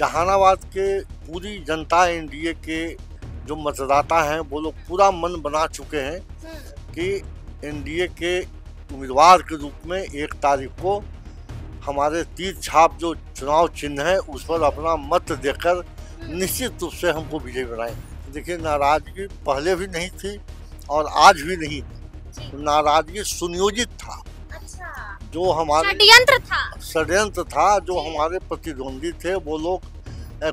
जहानाबाद के पूरी जनता एनडीए के जो मतदाता हैं वो लोग पूरा मन बना चुके हैं कि एनडीए के उम्मीदवार के रूप में एक तारीख को हमारे तीर छाप जो चुनाव चिन्ह है उस पर अपना मत देकर निश्चित रूप से हमको विजय बनाए देखिए नाराजगी पहले भी नहीं थी और आज भी नहीं नाराजगी सुनियोजित था अच्छा। जो हमारा षड्यंत्र था षड्यंत्र था जो हमारे प्रतिद्वंदी थे वो लोग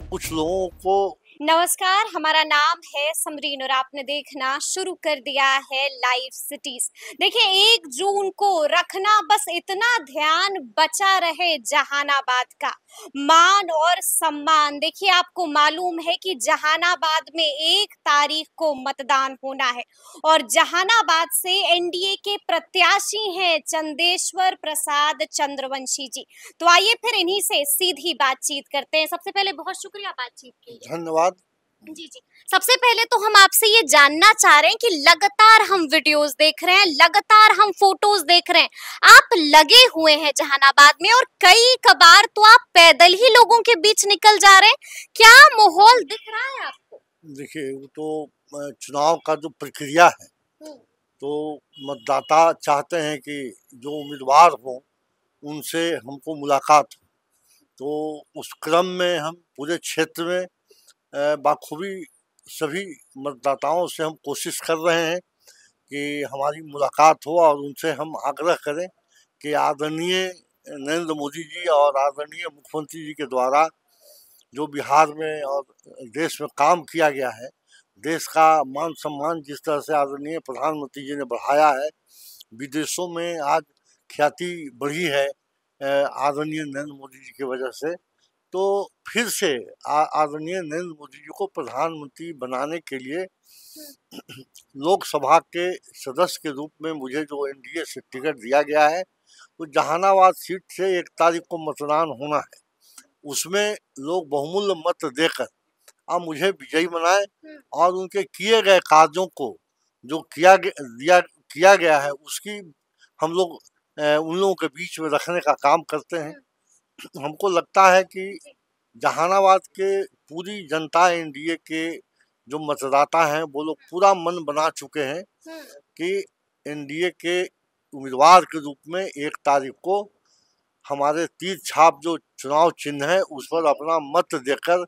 कुछ लोगों को नमस्कार हमारा नाम है समरीन और आपने देखना शुरू कर दिया है लाइव सिटीज देखिए एक जून को रखना बस इतना ध्यान बचा रहे जहानाबाद का मान और सम्मान देखिए आपको मालूम है कि जहानाबाद में एक तारीख को मतदान होना है और जहानाबाद से एनडीए के प्रत्याशी हैं चंदेश्वर प्रसाद चंद्रवंशी जी तो आइए फिर इन्हीं से सीधी बातचीत करते हैं सबसे पहले बहुत शुक्रिया बातचीत के लिए धन्यवाद जी जी सबसे पहले तो हम आपसे ये जानना चाह रहे हैं कि लगातार हम वीडियोस देख रहे हैं लगातार हम फोटोज देख रहे हैं आप लगे हुए हैं जहानाबाद में और कई कबार तो आप पैदल ही लोगों के बीच निकल जा रहे हैं क्या माहौल दिख रहा है आपको देखिए तो चुनाव का जो प्रक्रिया है हम्म। तो मतदाता चाहते हैं कि जो उम्मीदवार हो उनसे हमको मुलाकात हो तो उस क्रम में हम पूरे क्षेत्र में बाखूबी सभी मतदाताओं से हम कोशिश कर रहे हैं कि हमारी मुलाकात हो और उनसे हम आग्रह करें कि आदरणीय नरेंद्र मोदी जी और आदरणीय मुख्यमंत्री जी के द्वारा जो बिहार में और देश में काम किया गया है देश का मान सम्मान जिस तरह से आदरणीय प्रधानमंत्री जी ने बढ़ाया है विदेशों में आज ख्याति बढ़ी है आदरणीय नरेंद्र मोदी जी की वजह से तो फिर से आदरणीय नरेंद्र मोदी जी को प्रधानमंत्री बनाने के लिए लोकसभा के सदस्य के रूप में मुझे जो एनडीए से टिकट दिया गया है वो तो जहानाबाद सीट से एक तारीख को मतदान होना है उसमें लोग बहुमूल्य मत देकर अब मुझे विजयी बनाए और उनके किए गए कार्यों को जो किया दिया किया गया है उसकी हम लोग उन लोगों के बीच में रखने का काम करते हैं हमको लगता है कि जहानाबाद के पूरी जनता एनडीए के जो मतदाता हैं वो लोग पूरा मन बना चुके हैं कि एनडीए के उम्मीदवार के रूप में एक तारीख को हमारे तीर छाप जो चुनाव चिन्ह है उस पर अपना मत देकर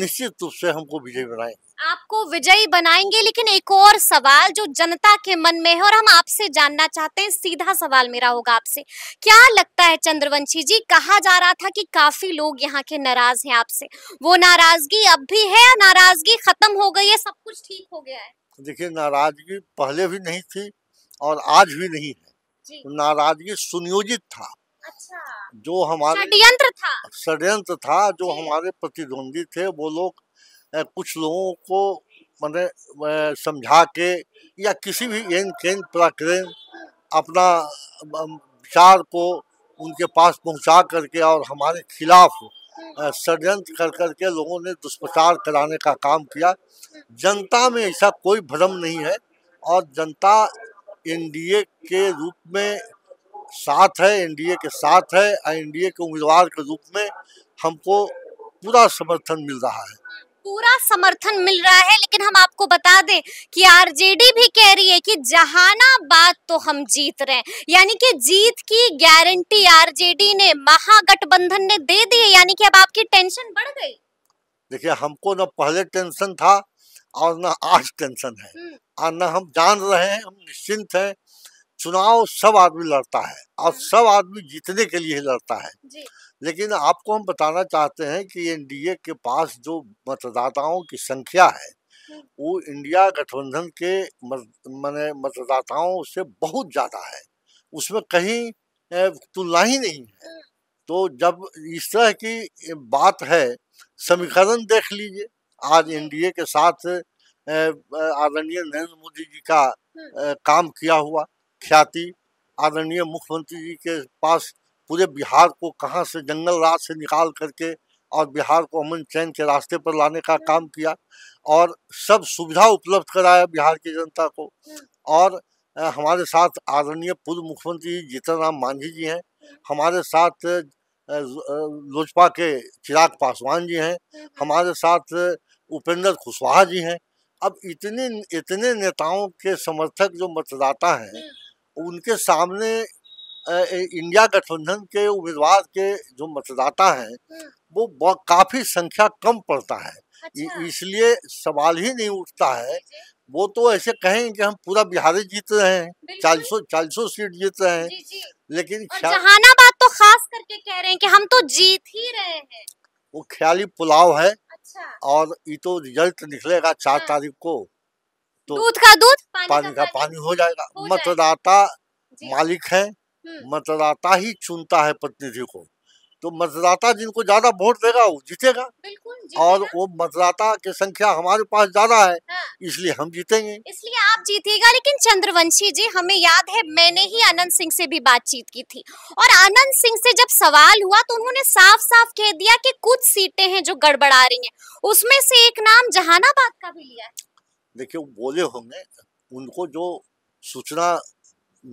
निश्चित रूप से हमको विजय बनाए आपको विजयी बनाएंगे लेकिन एक और सवाल जो जनता के मन में है और हम आपसे जानना चाहते हैं सीधा सवाल मेरा होगा आपसे क्या लगता है चंद्रवंशी जी कहा जा रहा था कि काफी लोग यहाँ के नाराज हैं आपसे वो नाराजगी अब भी है या नाराजगी खत्म हो गई है सब कुछ ठीक हो गया है देखिए नाराजगी पहले भी नहीं थी और आज भी नहीं है तो नाराजगी सुनियोजित था अच्छा। जो हमारे षडयंत्र था षड्यंत्र था जो हमारे प्रतिद्वंदी थे वो लोग कुछ लोगों को मैंने समझा के या किसी भी एन केन प्रक्रम अपना विचार को उनके पास पहुंचा करके और हमारे खिलाफ षडयंत्र कर करके लोगों ने दुष्प्रचार कराने का काम किया जनता में ऐसा कोई भ्रम नहीं है और जनता एनडीए के रूप में साथ है एनडीए के साथ है एनडीए के उम्मीदवार के रूप में हमको पूरा समर्थन मिल रहा है पूरा समर्थन मिल रहा है लेकिन हम आपको बता दें कि आरजेडी भी कह रही है कि जहानाबाद तो हम जीत रहे हैं यानी कि जीत की गारंटी आरजेडी ने महागठबंधन ने दे दी है यानी कि अब आपकी टेंशन बढ़ गई देखिए हमको ना पहले टेंशन था और ना आज टेंशन है हम्म। और ना हम जान रहे हैं हम निश्चिंत हैं चुनाव सब आदमी लड़ता है और हाँ। सब आदमी जीतने के लिए ही लड़ता है लेकिन आपको हम बताना चाहते हैं कि एनडीए के पास जो मतदाताओं की संख्या है वो इंडिया गठबंधन के मैंने मतदाताओं से बहुत ज़्यादा है उसमें कहीं तुलना ही नहीं है हाँ। तो जब इस तरह की बात है समीकरण देख लीजिए आज एनडीए के साथ आदरणीय नरेंद्र मोदी जी का हाँ। काम किया हुआ ख्याति आदरणीय मुख्यमंत्री जी के पास पूरे बिहार को कहाँ से जंगल राज से निकाल करके और बिहार को अमन चैन के रास्ते पर लाने का काम किया और सब सुविधा उपलब्ध कराया बिहार की जनता को और हमारे साथ आदरणीय पूर्व मुख्यमंत्री जीतन राम मांझी जी हैं हमारे साथ लोजपा के चिराग पासवान जी हैं हमारे साथ उपेंद्र कुशवाहा जी हैं अब इतने इतने नेताओं के समर्थक जो मतदाता हैं उनके सामने इंडिया गठबंधन के उम्मीदवार के जो मतदाता हैं हाँ। वो काफ़ी संख्या कम पड़ता है अच्छा। इसलिए सवाल ही नहीं उठता है वो तो ऐसे कहें कि हम पूरा बिहार जीत रहे हैं चालीसों चालीसों सीट जीत रहे हैं लेकिन जहानाबाद तो खास करके कह रहे हैं कि हम तो जीत ही रहे हैं वो ख्याली पुलाव है अच्छा। और ये तो रिजल्ट निकलेगा चार हाँ। तारीख को तो दूध का दूध पानी, पानी का, पानी हो जाएगा मतदाता मालिक है हम्म। मतदाता ही चुनता है प्रतिनिधि को तो मतदाता जिनको ज्यादा वोट देगा वो जीतेगा और वो मतदाता की संख्या हमारे पास ज्यादा है हाँ। इसलिए हम जीतेंगे इसलिए आप जीतेगा लेकिन चंद्रवंशी जी हमें याद है मैंने ही आनंद सिंह से भी बातचीत की थी और आनंद सिंह से जब सवाल हुआ तो उन्होंने साफ साफ कह दिया कि कुछ सीटें हैं जो गड़बड़ा रही है उसमें से एक नाम जहानाबाद का भी लिया देखिए वो बोले होंगे उनको जो सूचना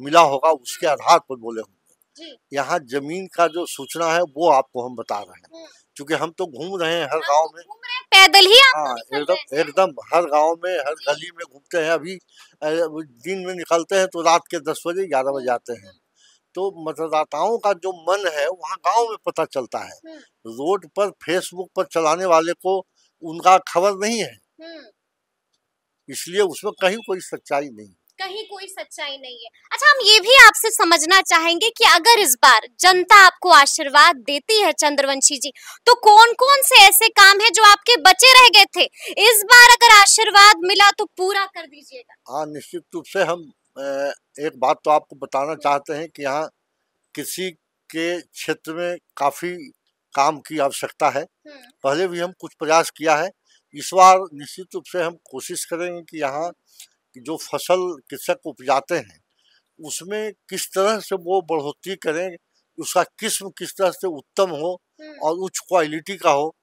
मिला होगा उसके हम्म। आधार पर बोले होंगे यहाँ जमीन का जो सूचना है वो आपको हम बता रहे हैं हम्म। क्योंकि हम तो घूम रहे हैं हर हाँ, गांव तो में पैदल ही हाँ एकदम एकदम हर गांव में हर गली में घूमते हैं अभी दिन में निकलते हैं तो रात के दस बजे ग्यारह बजे आते हैं हम्म। तो मतदाताओं का जो मन है वहाँ गांव में पता चलता है रोड पर फेसबुक पर चलाने वाले को उनका खबर नहीं है इसलिए उसमें कहीं कोई सच्चाई नहीं कहीं कोई सच्चाई नहीं है अच्छा हम ये भी आपसे समझना चाहेंगे कि अगर इस बार जनता आपको आशीर्वाद देती है चंद्रवंशी जी तो कौन कौन से ऐसे काम है जो आपके बचे रह गए थे इस बार अगर आशीर्वाद मिला तो पूरा कर दीजिएगा हाँ निश्चित रूप से हम एक बात तो आपको बताना चाहते हैं कि यहाँ किसी के क्षेत्र में काफी काम की आवश्यकता है हम्म। पहले भी हम कुछ प्रयास किया है इस बार निश्चित रूप से हम कोशिश करेंगे कि यहाँ जो फसल कृषक उपजाते हैं उसमें किस तरह से वो बढ़ोतरी करें उसका किस्म किस तरह से उत्तम हो हम्म। और उच्च क्वालिटी का हो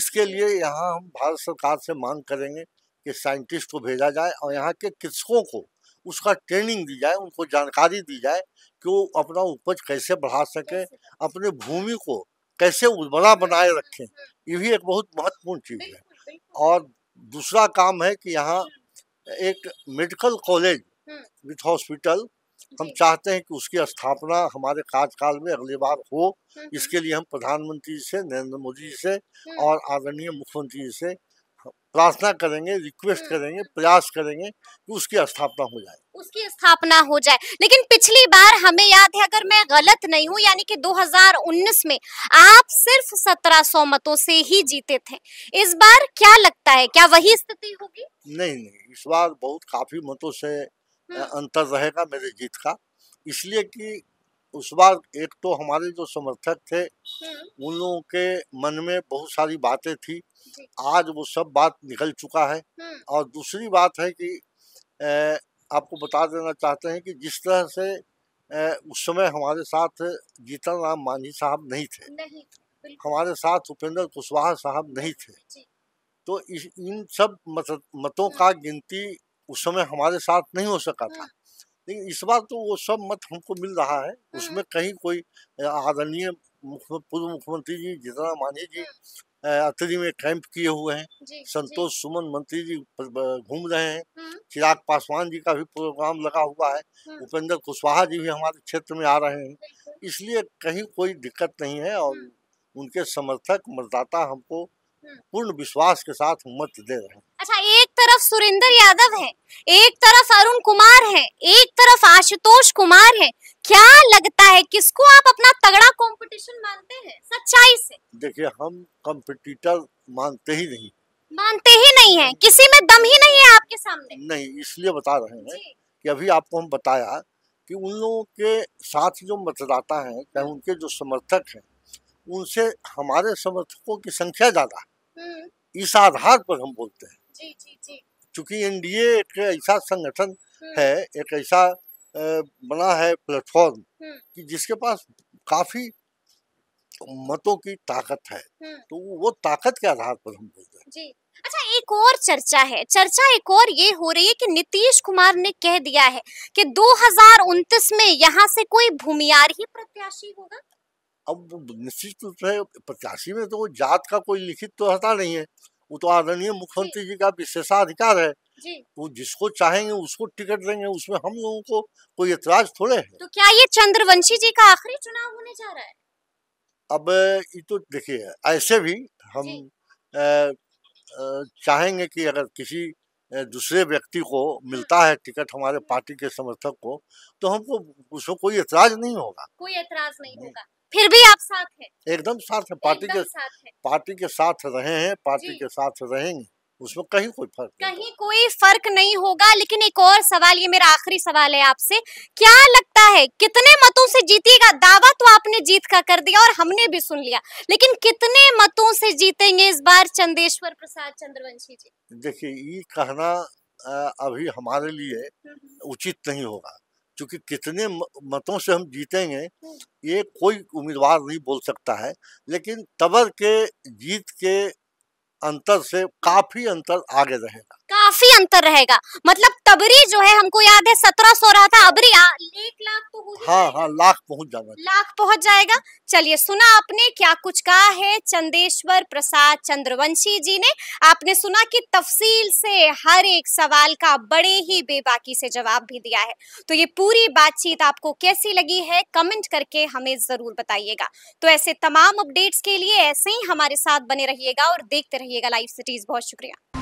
इसके लिए यहाँ हम भारत सरकार से मांग करेंगे कि साइंटिस्ट को भेजा जाए और यहाँ के कृषकों को उसका ट्रेनिंग दी जाए उनको जानकारी दी जाए कि वो अपना उपज कैसे बढ़ा सकें अपने भूमि को कैसे उर्वरा बनाए रखें हम्म। ये भी एक बहुत महत्वपूर्ण चीज़ है और दूसरा काम है कि यहाँ एक मेडिकल कॉलेज विथ हॉस्पिटल हम चाहते हैं कि उसकी स्थापना हमारे कार्यकाल में अगली बार हो इसके लिए हम प्रधानमंत्री से नरेंद्र मोदी जी से और आदरणीय मुख्यमंत्री जी से प्रार्थना करेंगे रिक्वेस्ट करेंगे प्रयास करेंगे कि उसकी स्थापना हो जाए उसकी स्थापना हो जाए लेकिन पिछली बार हमें याद है अगर मैं गलत नहीं हूं यानी कि 2019 में आप सिर्फ 1700 मतों से ही जीते थे इस बार क्या लगता है क्या वही स्थिति होगी नहीं नहीं इस बार बहुत काफी मतों से हम्म। अंतर रहेगा मेरे जीत का इसलिए कि उस बार एक तो हमारे जो समर्थक थे हम्म। उन लोगों के मन में बहुत सारी बातें थी आज वो सब बात निकल चुका है हम्म। और दूसरी बात है कि आपको बता देना चाहते हैं कि जिस तरह से उस समय हमारे साथ जीतन राम मांझी साहब नहीं थे, नहीं हमारे साथ उपेंद्र कुशवाहा साहब नहीं थे तो इस इन सब मत, मतों हाँ। का गिनती उस समय हमारे साथ नहीं हो सका था हाँ। लेकिन इस बार तो वो सब मत हमको मिल रहा है हाँ। उसमें कहीं कोई आदरणीय पूर्व मुख्यमंत्री जी जितना मांझी हम्म। जी अतरी में कैंप किए हुए हैं संतोष सुमन मंत्री जी घूम रहे हैं हम्म। चिराग पासवान जी का भी प्रोग्राम लगा हुआ है हम्म। उपेंद्र कुशवाहा जी भी हमारे क्षेत्र में आ रहे हैं इसलिए कहीं कोई दिक्कत नहीं है और उनके समर्थक मतदाता हमको हम्म। पूर्ण विश्वास के साथ मत दे रहे हैं अच्छा एक तरफ सुरेंद्र यादव है एक तरफ अरुण कुमार है एक तरफ आशुतोष कुमार है क्या लगता है किसको आप अपना तगड़ा कंपटीशन मानते हैं सच्चाई से देखिए हम कंपटीटर मानते ही नहीं मानते ही नहीं है किसी में दम ही नहीं है आपके सामने नहीं इसलिए बता रहे हैं कि अभी आपको हम बताया कि उन लोगों के साथ जो मतदाता हैं चाहे उनके जो समर्थक हैं उनसे हमारे समर्थकों की संख्या ज़्यादा है इस आधार पर हम बोलते हैं जी, जी, जी। चूंकि एनडीए एक ऐसा संगठन हम्म। है एक ऐसा बना है प्लेटफॉर्म हम्म। कि जिसके पास काफी मतों की ताकत है हम्म। तो वो ताकत के आधार पर हम बोलते हैं जी अच्छा एक और चर्चा है चर्चा एक और ये हो रही है कि नीतीश कुमार ने कह दिया है कि दो में यहाँ से कोई भूमियार ही प्रत्याशी होगा अब निश्चित रूप से प्रत्याशी में तो जात का कोई लिखित तो रहता नहीं है वो तो आदरणीय मुख्यमंत्री जी का विशेषाधिकार है जी। वो जिसको चाहेंगे उसको टिकट देंगे उसमें हम लोगों को कोई एतराज थोड़े है तो क्या ये चंद्रवंशी जी का आखिरी चुनाव होने जा रहा है अब ये तो देखिए ऐसे भी हम आ, आ, चाहेंगे कि अगर किसी दूसरे व्यक्ति को मिलता हम्म। है टिकट हमारे पार्टी के समर्थक को तो हमको उसको कोई एतराज नहीं होगा कोई एतराज नहीं होगा फिर भी आप साथ हैं एकदम साथ है पार्टी के पार्टी के साथ रहे हैं पार्टी के साथ रहेंगे उसमें कहीं कोई फर्क कहीं कोई फर्क नहीं होगा लेकिन एक और सवाल ये मेरा आखिरी सवाल है आपसे क्या लगता है कितने मतों से जीतेगा दावा तो आपने जीत का कर दिया और हमने भी सुन लिया लेकिन कितने मतों से जीतेंगे इस बार चंदेश्वर प्रसाद चंद्रवंशी जी देखिए ये कहना अभी हमारे लिए हम्म। उचित नहीं होगा क्योंकि कितने मतों से हम जीतेंगे ये कोई उम्मीदवार नहीं बोल सकता है लेकिन तबर के जीत के अंतर से काफ़ी अंतर आगे रहेगा काफी अंतर रहेगा मतलब तबरी जो है हमको याद है सत्रह सौ रहा था अबरी आ, एक लाख तो हाँ हाँ लाख पहुंच जाएगा लाख पहुंच जाएगा चलिए सुना आपने क्या कुछ कहा है चंदेश्वर प्रसाद चंद्रवंशी जी ने आपने सुना कि तफसील से हर एक सवाल का बड़े ही बेबाकी से जवाब भी दिया है तो ये पूरी बातचीत आपको कैसी लगी है कमेंट करके हमें जरूर बताइएगा तो ऐसे तमाम अपडेट्स के लिए ऐसे ही हमारे साथ बने रहिएगा और देखते रहिएगा लाइव सिटीज बहुत शुक्रिया